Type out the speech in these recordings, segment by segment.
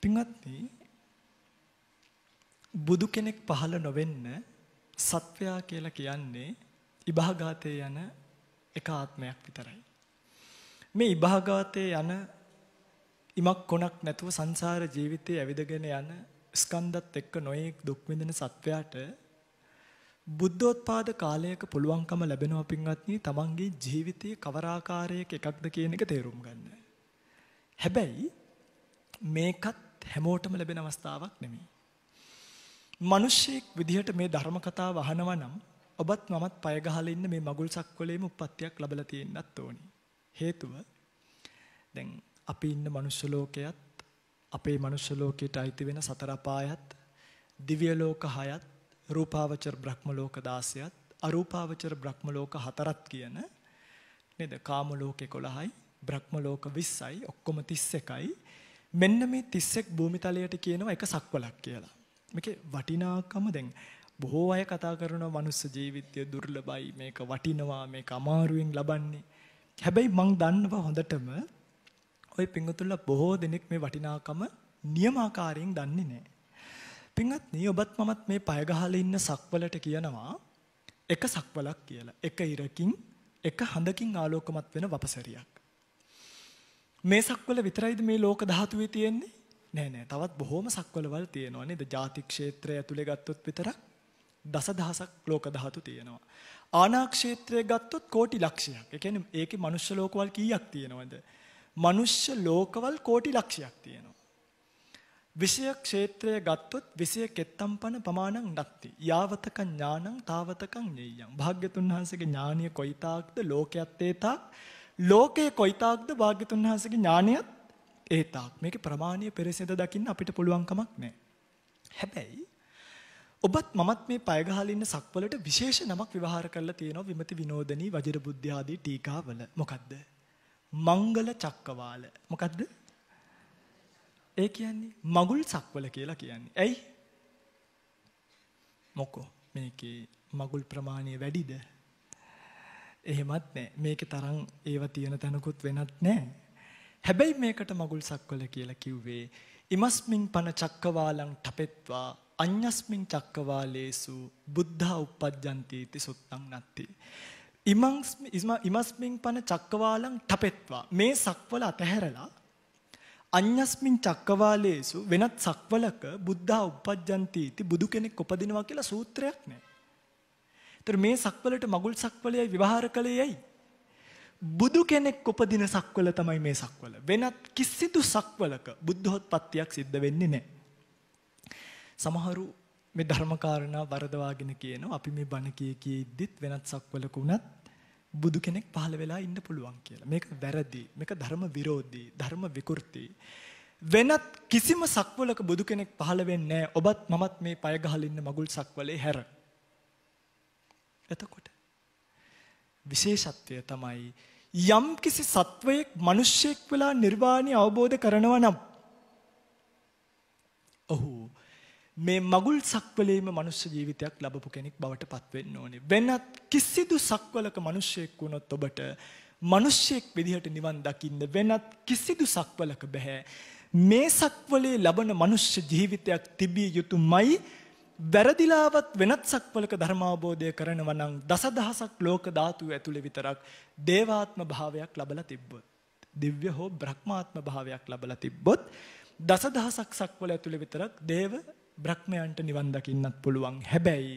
පින්වත්නි බුදු කෙනෙක් පහළ නොවෙන්න සත්වයා කියලා කියන්නේ ඉබහගාතේ යන එක ආත්මයක් විතරයි. මේ ඉබහගාතේ යන ඉමක් කොනක් නැතුව සංසාර ජීවිතේ ඇවිදගෙන යන ස්කන්ධත් එක්ක නොයෙක් දුක් විඳින සත්වයාට බුද්ධෝත්පාද කාලයක පුළුවන්කම ලැබෙනවා පින්වත්නි තමන්ගේ ජීවිතයේ කවරාකාරයක එකක්ද කියන එක තේරුම් ගන්න. හැබැයි මේකත් හැමෝටම ලැබෙන අවස්ථාවක් නෙමෙයි. මිනිස්සෙක් විදිහට මේ ධර්ම කතාව අහනවා නම් ඔබත් මමත් පය ගහලා ඉන්න මේ මගුල් සක්වලේම උප්පත්තියක් ලැබලා තියෙන්නත් ඕනි. හේතුව දැන් අපි ඉන්න මනුස්ස ලෝකයත් අපේ මනුස්ස ලෝකයට අයිති වෙන සතර අපායත් දිව්‍ය ලෝක හයත් රූපාවචර බ්‍රහ්ම ලෝක 16ත් අරූපාවචර බ්‍රහ්ම ලෝක හතරත් කියන නේද කාම ලෝක 11යි බ්‍රහ්ම ලෝක 20යි ඔක්කොම 31යි මෙන්න මේ 31 භූමිතලයට කියනවා එක සක්වලක් කියලා. මේකේ වටිනාකම දැන් බොහෝ අය කතා කරනවා මනුස්ස ජීවිතය දුර්ලභයි මේක වටිනවා මේක අමාරුවෙන් ලබන්නේ. හැබැයි මං දන්නවා හොඳටම ওই පිංගුතුල්ලා බොහෝ දෙනෙක් මේ වටිනාකම නියමාකාරයෙන් දන්නේ නැහැ. පින්වත්නි ඔබත් මමත් මේ පය ගහලා ඉන්න සක්වලට කියනවා එක සක්වලක් කියලා. එක ඉරකින් එක හඳකින් ආලෝකමත් වෙන වපසරියක්. මේ සක්වල විතරයිද මේ ලෝක ධාතුවේ තියෙන්නේ? නෑ නෑ තවත් බොහොම සක්වලවල් තියෙනවා නේද? ಜಾති ක්ෂේත්‍රය ඇතුලේ ගත්තොත් විතරක් දසදහසක් ලෝක ධාතු තියෙනවා. ආනා ක්ෂේත්‍රය ගත්තොත් කෝටි ලක්ෂයක්. ඒ කියන්නේ ඒකේ මනුෂ්‍ය ලෝකවල කීයක් තියෙනවද? මනුෂ්‍ය ලෝකවල කෝටි ලක්ෂයක් තියෙනවා. විෂය ක්ෂේත්‍රය ගත්තොත් විෂය කෙත්තම්පන ප්‍රමාණං නැත්ති. යාවතක ඥානං තාවතකං ඤෙය්‍යං. භාග්‍යතුන් වහන්සේගේ ඥානීය කොයිතාක්ද ලෝකයත් ඒතාක් ලෝකයේ කොයිතාක්ද භාග්‍යතුන් වහන්සේගේ ඥානයත් ඒ තාක්. මේකේ ප්‍රමාණීය පෙරසෙද දකින්න අපිට පුළුවන් කමක් නැහැ. හැබැයි ඔබත් මමත් මේ පය ගහලා ඉන්න සක්වලට විශේෂ නමක් විවහාර කරලා තියෙනවා විමති විනෝදනී වජිර බුද්ධ ආදී ටීකාවල. මොකද්ද? මංගල චක්කවාල. මොකද්ද? ඒ කියන්නේ මගුල් සක්වල කියලා කියන්නේ. ඇයි? මොකෝ මේකේ මගුල් ප්‍රමාණය වැඩිද? එහෙමත් නෑ. මේකේ තරම් ඒව තියෙන තැනකුත් වෙනත් නෑ. හැබැයි මේකට මගුල් සක්වල කියලා කිව්වේ ඉමස්මින් පන චක්කවාලං ටපෙත්වා අඤ්ඤස්මින් චක්කවාලේසු බුද්ධා uppajjanti ති සුත්තං නත්ති. ඉමස්මින් පන චක්කවාලං ටපෙත්වා මේ සක්වල අතහැරලා අඤ්ඤස්මින් චක්කවාලේසු වෙනත් සක්වලක බුද්ධා uppajjanti ති බුදු කෙනෙක් උපදිනවා කියලා සූත්‍රයක් නෑ. ඒතර මේ සක්වලට මගුල් සක්වලයයි විවහාර කළේ යයි. බුදු කෙනෙක් උපදින සක්වල තමයි මේ සක්වල. වෙනත් කිසිදු සක්වලක බුද්ධෝත්පත්තියක් සිද්ධ වෙන්නේ නැහැ. සමහරු මේ ධර්මකාරණා වරදවාගෙන කියනවා අපි මේ බණ කී කී ඉද්දිත් වෙනත් සක්වලක උනත් බුදු කෙනෙක් පහළ වෙලා ඉන්න පුළුවන් කියලා. මේක වැරදි. මේක ධර්ම විරෝධී, ධර්ම විකෘති. වෙනත් කිසිම සක්වලක බුදු කෙනෙක් පහළ වෙන්නේ නැහැ. ඔබත් මමත් මේ පය ගහලා ඉන්න මගුල් සක්වලේ හැර. එතකොට විශේෂත්වය තමයි යම් කිසි සත්වයෙක් මිනිස්සෙක් වෙලා නිර්වාණය අවබෝධ කරනවා නම් ඔහු මේ මගුල් සක්වලේම මනුස්ස ජීවිතයක් ලැබපු කෙනෙක් බවට පත් වෙන්න ඕනේ. වෙනත් කිසිදු සක්වලක මිනිස්සෙක් වුණොත් ඔබට මිනිස්සෙක් විදිහට නිවන් දකින්න වෙනත් කිසිදු සක්වලක බෑ. මේ සක්වලේ ලබන මනුෂ්‍ය ජීවිතයක් තිබිය යුතුමයි වැරදිලාවත් වෙනත් සක්වලක ධර්මාබෝධය කරනව නම් දසදහසක් ලෝක ධාතු ඇතුළේ විතරක් දේවාත්ම භාවයක් ලබලා තිබ්බොත් දිව්‍ය හෝ බ්‍රහ්මාත්ම භාවයක් ලබලා තිබ්බොත් දසදහසක් සක්වල ඇතුළේ විතරක් දේව බ්‍රහ්මයන්ට නිවන් දකින්නත් පුළුවන් හැබැයි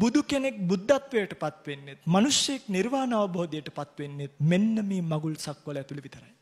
බුදු කෙනෙක් බුද්ධත්වයට පත් වෙන්නෙත් මිනිස්සෙක් නිර්වාණ අවබෝධයට පත් වෙන්නෙත් මෙන්න මේ මගුල් සක්වල ඇතුළේ විතරයි